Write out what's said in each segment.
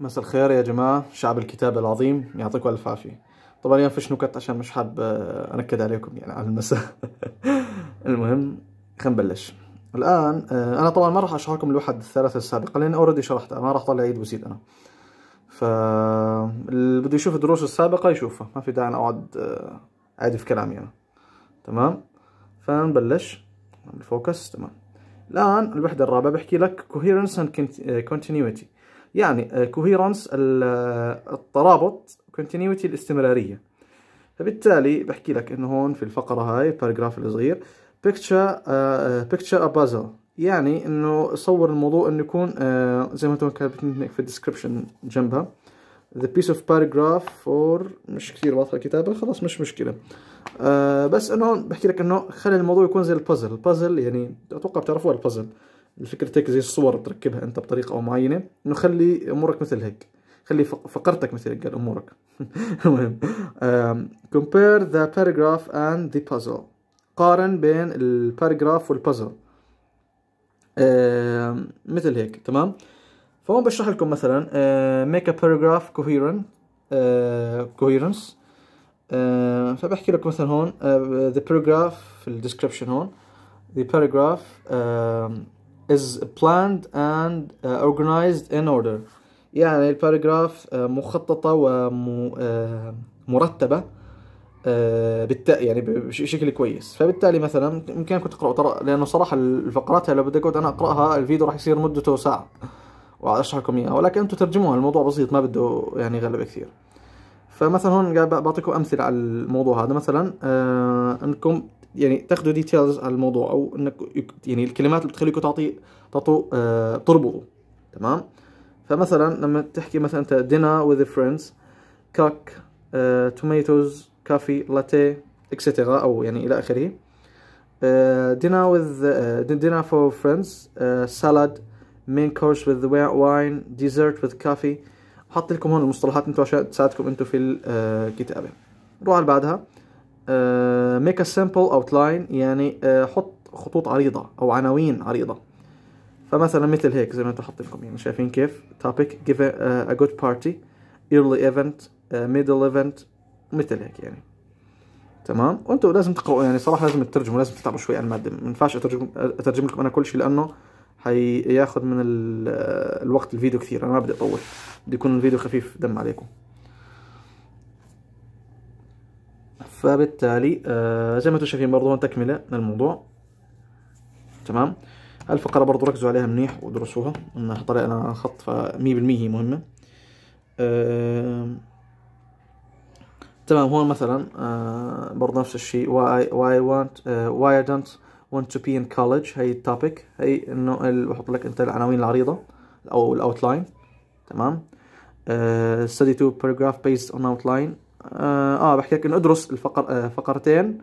مساء الخير يا جماعة شعب الكتاب العظيم يعطيكم ألف عافية طبعا اليوم فيش نكت عشان مش حاب آه، أنكد عليكم يعني على المساء المهم خلينا نبلش الآن آه، أنا طبعا ما راح أشرح لكم الوحد الثلاثه السابقة لأن أوريدي شرحتها ما راح أطلع عيد وزيد أنا ف اللي بده يشوف الدروس السابقة يشوفها ما في داعي أنا أقعد آه، عادي في كلامي أنا تمام فنبلش الفوكس تمام الآن الوحدة الرابعة بحكي لك coherence and continuity يعني كوهيرنس آه، آه، الترابط كونتينيوتي الاستمراريه فبالتالي بحكي لك انه هون في الفقره هاي الباراجراف الصغير picture آه، picture a puzzle يعني انه صور الموضوع انه يكون زي ما انتم كاتبين في الديسكربشن جنبها the piece of paragraph for مش كثير واضحه الكتابه خلاص مش مشكله بس انه بحكي لك انه خلي الموضوع يكون زي البازل البازل يعني اتوقع بتعرفوها البازل الفكرة هيك زي الصور بتركبها انت بطريقه معينه انه خلي امورك مثل هيك خلي فقرتك مثل هيك امورك المهم compare the paragraph and the puzzle قارن بين paragraph الباراجراف والبازل مثل هيك تمام فهون بشرح لكم مثلا uh, make a paragraph coherent uh, coherence uh, فبحكي لكم مثلا هون uh, the paragraph في description هون the paragraph is planned and uh, organized in order يعني الباراجراف uh, مخططة ومرتبة uh, بالتالي يعني بشكل كويس فبالتالي مثلا يمكنكم تقرأوا ترى لأنه صراحة الفقرات لو بدي أقعد أنا أقرأها الفيديو راح يصير مدته ساعة وأشرح لكم إياها ولكن أنتم ترجموها الموضوع بسيط ما بده يعني غلبة كثير فمثلا هون بعطيكم أمثلة على الموضوع هذا مثلا أنكم يعني تاخذوا ديتيلز على الموضوع او انك يعني الكلمات اللي بتخليكم تعطي تعطوا آه تربطوا تمام فمثلا لما تحكي مثلا انت dinner with friends كاك توميتوز آه، tomatoes كافي لاتيه اكسترا او يعني الى اخره آه، dinner with uh, dinner for friends uh, salad main course with wine dessert with coffee حط لكم هون المصطلحات انتم عشان تساعدكم انتم في الكتابه نروح على بعدها ميك ا سمبل outline يعني آه، حط خطوط عريضه او عناوين عريضه فمثلا مثل هيك زي ما انتم حاطينكم يعني شايفين كيف topic give a, آه، a good party early event uh, middle event مثل هيك يعني تمام وانتم لازم تقرأوا يعني صراحه لازم تترجموا لازم تتعبوا شوي عن الماده ما ينفعش اترجم اترجم لكم انا كل شيء لانه حياخد من الوقت الفيديو كثير انا ما بدي اطول بدي يكون الفيديو خفيف دم عليكم فبالتالي آه، زي ما انتم شايفين برضه تكملة للموضوع تمام الفقرة برضه ركزوا عليها منيح ودرسوها انها لنا خط ف 100% هي مهمة آه، تمام هون مثلا آه، برضه نفس الشيء why, why, want, why I don't want to be in college هي التوبيك هي انه بحط لك انت العناوين العريضة او الاوتلاين تمام study to paragraph based on outline آه،, اه بحكي لك انه ادرس الفقر آه فقرتين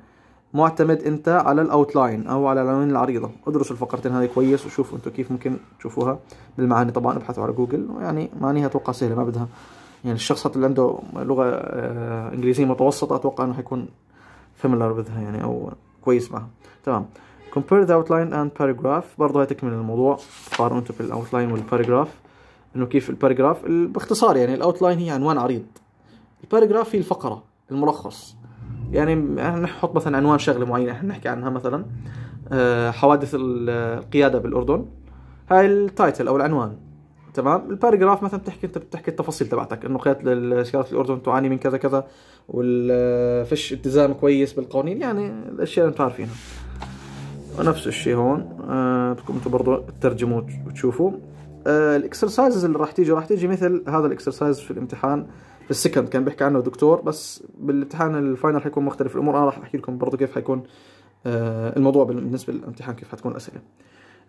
معتمد انت على الاوتلاين او على العناوين العريضه ادرسوا الفقرتين هذه كويس وشوفوا انتم كيف ممكن تشوفوها بالمعاني طبعا ابحثوا على جوجل يعني معانيها اتوقع سهله ما بدها يعني الشخص حتى اللي عنده لغه آه انجليزيه متوسطه اتوقع انه حيكون فاميلر بها يعني او كويس معها تمام compare the outline and paragraph برضه هي تكمل الموضوع قارنوا انتم بالاوتلاين والباراجراف انه كيف الباراجراف باختصار يعني الاوتلاين هي عنوان عريض الباراجراف فيه الفقره الملخص يعني احنا نحط مثلا عنوان شغله معينه احنا نحكي عنها مثلا آه، حوادث القياده بالاردن هاي التايتل او العنوان تمام الباراجراف مثلا بتحكي انت بتحكي التفاصيل تبعتك انه قياده سياره الاردن تعاني من كذا كذا والفش التزام كويس بالقوانين يعني الاشياء اللي انتم عارفينها ونفس الشيء هون آه، بدكم انتم برضه تترجموا وتشوفوا آه، الاكسرسايزز اللي راح تيجي راح تيجي مثل هذا الاكسرسايز في الامتحان في السكند كان بيحكي عنه الدكتور بس بالامتحان الفاينل حيكون مختلف الامور انا راح احكي لكم برضه كيف حيكون آه، الموضوع بالنسبه للامتحان كيف حتكون الاسئله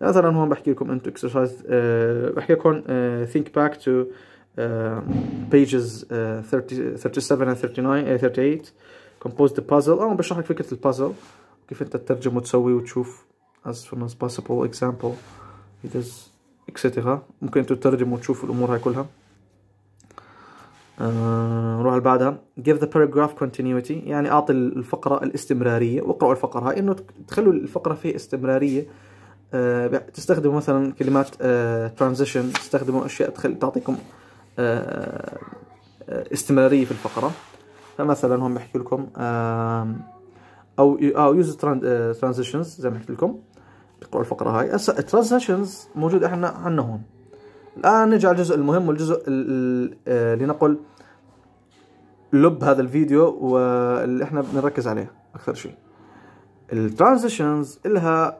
مثلا هون بحكي لكم انتو اكسرسايز آه، بحكي لكم ثينك باك تو pages 37 and 39 uh, 38 compose the puzzle اه بشرح لك فكره البازل كيف انت تترجم وتسوي وتشوف as from as possible example it is اكسترا ممكن انتوا تترجموا وتشوفوا الامور هاي كلها آه، نروح آه بعدها give the paragraph continuity يعني اعطي الفقره الاستمراريه واقرأوا الفقره هاي انه تخلوا الفقره فيها استمراريه آه تستخدموا مثلا كلمات آه transition تستخدموا اشياء تخل... تعطيكم آه, آه، استمراريه في الفقره فمثلا هم بحكي لكم او او يوز ترانزيشنز زي ما حكيت لكم تقرأ الفقرة هاي هسه ترانزيشنز موجود احنا عندنا هون الآن نجي على الجزء المهم والجزء آه، لنقل لب هذا الفيديو واللي احنا بنركز عليه أكثر شيء الترانزيشنز إلها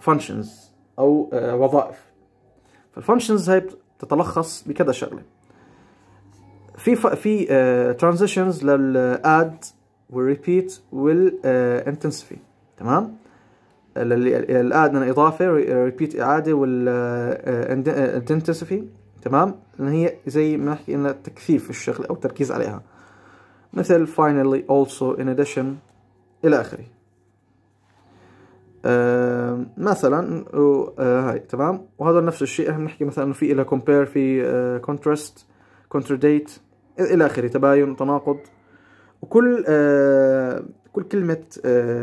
فانكشنز آه، أو آه، وظائف فالفانكشنز هاي تتلخص بكذا شغله في في ترانزيشنز للاد والريبيت والانتنسيفي تمام الادنى اضافه ريبيت اعاده والانتنسفي تمام لان هي زي ما نحكي انها تكثيف الشغله او تركيز عليها مثل finally also in addition الى اخره آه مثلا آه هاي تمام وهذا نفس الشيء احنا بنحكي مثلا في الى كومبير في آه contrast contradate الى اخره تباين تناقض وكل آه كل كلمه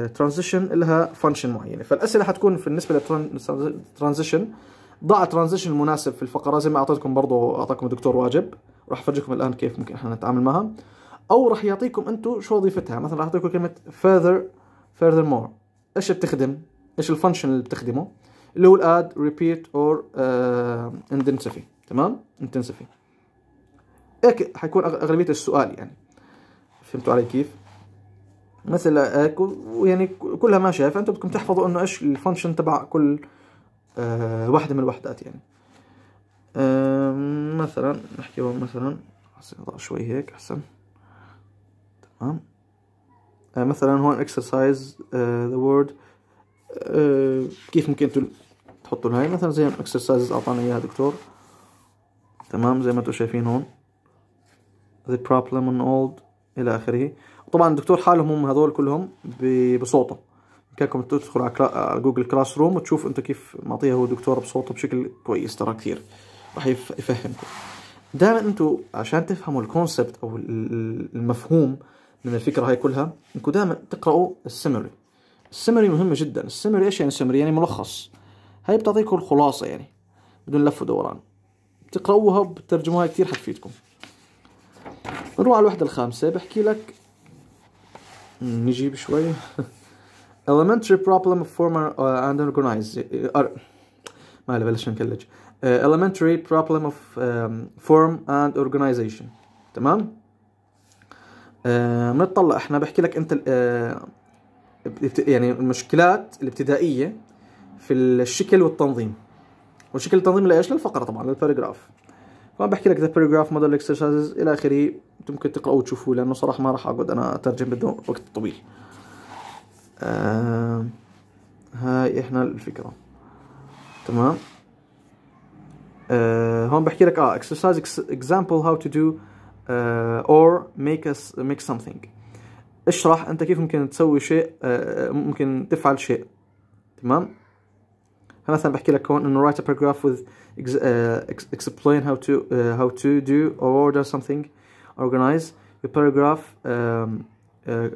ترانزيشن آه، لها فانكشن معينه فالاسئله حتكون بالنسبه للترانزيشن ضع ترانزيشن المناسب في الفقره زي ما اعطيتكم برضه اعطاكم الدكتور واجب راح افرجيكم الان كيف ممكن احنا نتعامل معها او راح يعطيكم انتم شو وظيفتها مثلا راح اعطيكم كلمه further furthermore ايش بتخدم ايش الفانكشن اللي بتخدمه اللي هو الاد repeat or uh, آه، intensify تمام intensify هيك حيكون اغلبيه السؤال يعني فهمتوا علي كيف مثل هيك ويعني كلها ماشيه فانتم بدكم تحفظوا انه ايش الفانكشن تبع كل آه وحده من الوحدات يعني آه مثلا نحكي هون مثلا شوي هيك احسن تمام آه مثلا هون اكسرسايز ذا وورد كيف ممكن انتم تحطوا هاي مثلا زي اكسرسايز اعطانا اياها دكتور تمام زي ما انتم شايفين هون the problem on old الى اخره طبعا الدكتور حالهم هم هذول كلهم بصوته بامكانكم تدخلوا على جوجل كلاس روم وتشوف انت كيف معطيها هو الدكتور بصوته بشكل كويس ترى كثير راح يفهمكم دائما انتم عشان تفهموا الكونسبت او المفهوم من الفكره هاي كلها انكم دائما تقراوا السمري السمري مهمه جدا السمري ايش يعني السمري يعني ملخص هاي بتعطيكم الخلاصه يعني بدون لف ودوران تقراوها وبترجموها كثير حتفيدكم نروح على الوحده الخامسه بحكي لك نجيب شوي elementary problem of former uh, and organized uh, uh, ما له بلش نكلج uh, elementary problem of um, form and organization تمام بنطلع uh, احنا بحكي لك انت uh, يعني المشكلات الابتدائيه في الشكل والتنظيم وشكل التنظيم لايش للفقره طبعا للباراجراف فانا بحكي لك ذا paragraph موديل اكسرسايزز الى اخره انتم ممكن تقراوه وتشوفوه لانه صراحه ما راح اقعد انا اترجم بده وقت طويل آه هاي احنا الفكره تمام آه هون بحكي لك اه اكسرسايز اكزامبل هاو تو دو اور ميك اس ميك سمثينج اشرح انت كيف ممكن تسوي شيء آه ممكن تفعل شيء تمام فمثلا بحكي لك هون انه write a paragraph with uh, explain how to uh, how to do or order something organize the paragraph um, uh,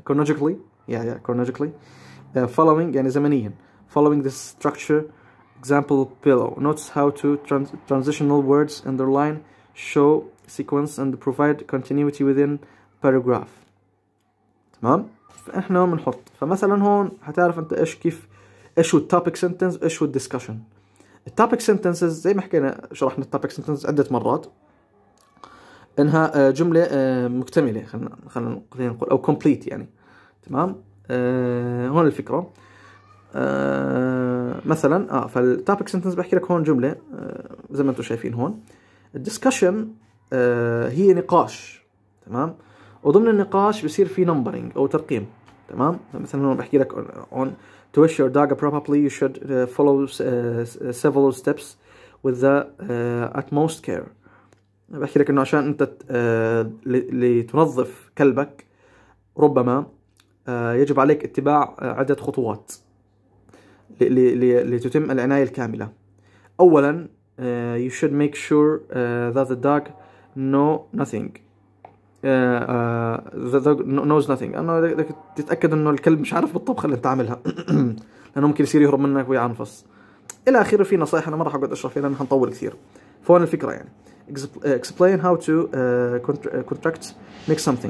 chronologically yeah yeah chronologically following يعني زمنيا following the structure example pillow. notes how to trans transitional words underline show sequence and provide continuity within paragraph تمام فاحنا بنحط فمثلا هون هتعرف انت ايش كيف ايش هو التوبك سنتنس ايش هو الدسكشن التوبك سنتنس زي ما حكينا شرحنا التوبك سنتنس عده مرات انها آه، جمله آه، مكتمله خلينا خلينا نقول او كومبليت يعني تمام آه، هون الفكره مثلا اه فالتوبك سنتنس بحكي لك هون جمله زي ما انتم شايفين هون الدسكشن هي نقاش تمام وضمن النقاش بصير في نمبرنج او ترقيم تمام مثلا هون بحكي لك on to wash your dog probably you should follow several steps with the utmost care بحكي لك انه عشان انت لتنظف كلبك ربما يجب عليك اتباع عدة خطوات لتتم العناية الكاملة اولا you should make sure that the dog know nothing نوز نثينج انه بدك تتاكد انه الكلب مش عارف بالطبخه اللي انت عاملها لانه ممكن يصير يهرب منك ويعنفص الى اخره في نصائح انا ما راح اقعد اشرح فيها لانه حنطول كثير فهون الفكره يعني آه، explain how to uh, contract make something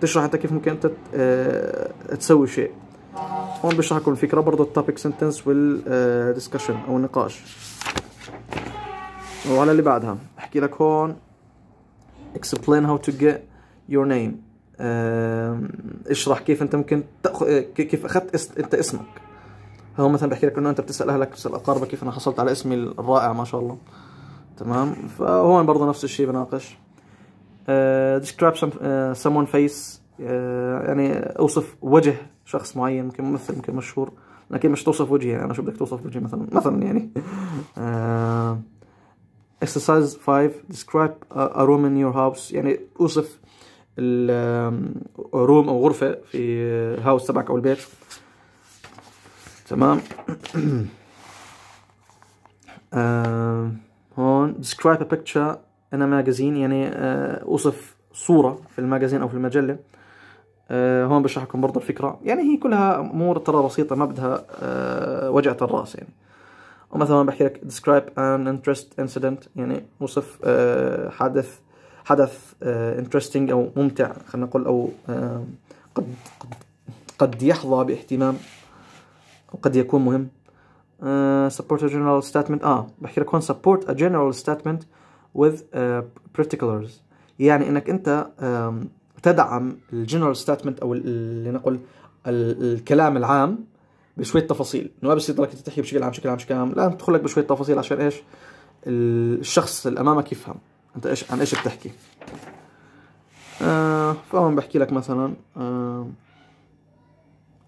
بتشرح انت كيف ممكن انت uh, تسوي شيء هون بشرح لكم الفكره برضه التوبيك سنتنس والدسكشن او النقاش وعلى اللي بعدها احكي لك هون explain how to get يور نيم اشرح كيف انت ممكن تاخذ آه، كيف اخذت اس... انت اسمك هو مثلا بحكي لك انه انت بتسال اهلك بتسال اقاربك كيف انا حصلت على اسمي الرائع ما شاء الله تمام فهون برضه نفس الشيء بناقش ديسكرايب سمون فيس يعني اوصف وجه شخص معين ممكن ممثل ممكن مشهور لكن مش توصف وجهي يعني انا شو بدك توصف وجهي مثلا مثلا يعني اكسرسايز 5 ديسكرايب ا روم ان يور هاوس يعني اوصف روم او غرفه في هاوس تبعك او البيت تمام آه هون describe a picture in a magazine يعني آه اوصف صورة في الماجازين او في المجلة آه هون بشرح لكم برضه الفكرة يعني هي كلها امور ترى بسيطة ما بدها آه وجعة الراس يعني ومثلا بحكي لك describe an interest incident يعني وصف آه حدث حدث انترستنج آه، او ممتع خلينا نقول او آه، قد قد يحظى باهتمام وقد يكون مهم سبورت ا جنرال ستاتمنت اه بحكي لك هون سبورت ا جنرال ستاتمنت وذ بريتيكولرز يعني انك انت تدعم الجنرال ستاتمنت او نقول الكلام العام بشويه تفاصيل ما بصير يضلك تحكي بشكل عام بشكل عام بشكل عام لا تدخل لك بشويه تفاصيل عشان ايش الشخص اللي امامك يفهم انت ايش عن ايش بتحكي آه فهون بحكي لك مثلا آه,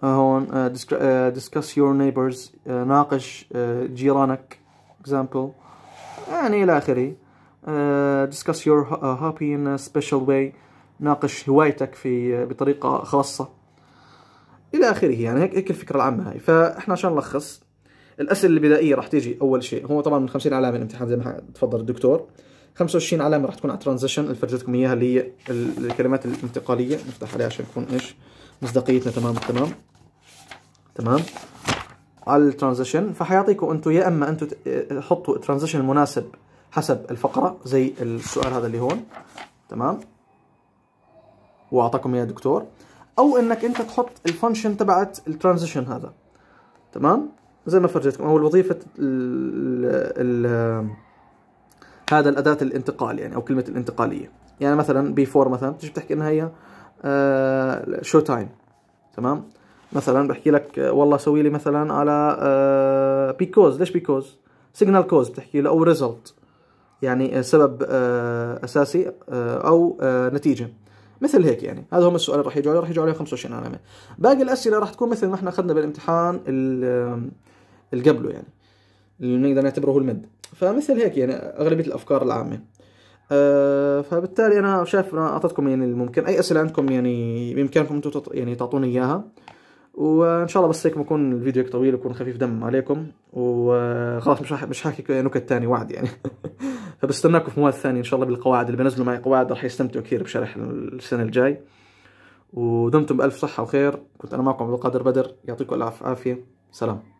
آه، هون آه،, آه discuss your neighbors آه ناقش آه جيرانك example يعني الى اخره آه، discuss your hobby in a special way ناقش هوايتك في بطريقة خاصة إلى آخره يعني هيك هيك الفكرة العامة هاي فإحنا عشان نلخص الأسئلة البدائية راح تيجي أول شيء هو طبعا من 50 علامة الامتحان زي ما تفضل الدكتور 25 علامه راح تكون على الترانزيشن اللي فرجيتكم اياها اللي هي الكلمات الانتقاليه نفتح عليها عشان تكون ايش مصداقيتنا تمام تمام تمام على الترانزيشن فحيعطيكم انتم يا اما انتم تحطوا الترانزيشن المناسب حسب الفقره زي السؤال هذا اللي هون تمام واعطاكم اياه الدكتور او انك انت تحط الفانكشن تبعت الترانزيشن هذا تمام زي ما فرجيتكم اول وظيفه ال ال هذا الاداه الانتقال يعني او كلمه الانتقاليه يعني مثلا بي 4 مثلا بتيجي بتحكي انها هي شو آه، تايم تمام مثلا بحكي لك آه، والله سوي لي مثلا على بيكوز آه، ليش بيكوز سيجنال كوز بتحكي له او ريزلت يعني سبب اساسي او نتيجه مثل هيك يعني هذا هم السؤال اللي راح يجوا عليه راح يجوا عليه 25 علامه باقي الاسئله راح تكون مثل ما احنا اخذنا بالامتحان اللي قبله يعني اللي بنقدر نعتبره هو المد فمثل هيك يعني اغلبيه الافكار العامه آه، فبالتالي انا شايف انا اعطيتكم يعني الممكن اي اسئله عندكم يعني بامكانكم انتم يعني تعطوني اياها وان شاء الله بس هيك بكون الفيديو هيك طويل ويكون خفيف دم عليكم وخلاص مش مش حاحكي نكت ثاني وعد يعني فبستناكم في مواد ثانيه ان شاء الله بالقواعد اللي بنزلوا معي قواعد رح يستمتعوا كثير بشرح السنه الجاي ودمتم بالف صحه وخير كنت انا معكم عبد القادر بدر يعطيكم العافيه سلام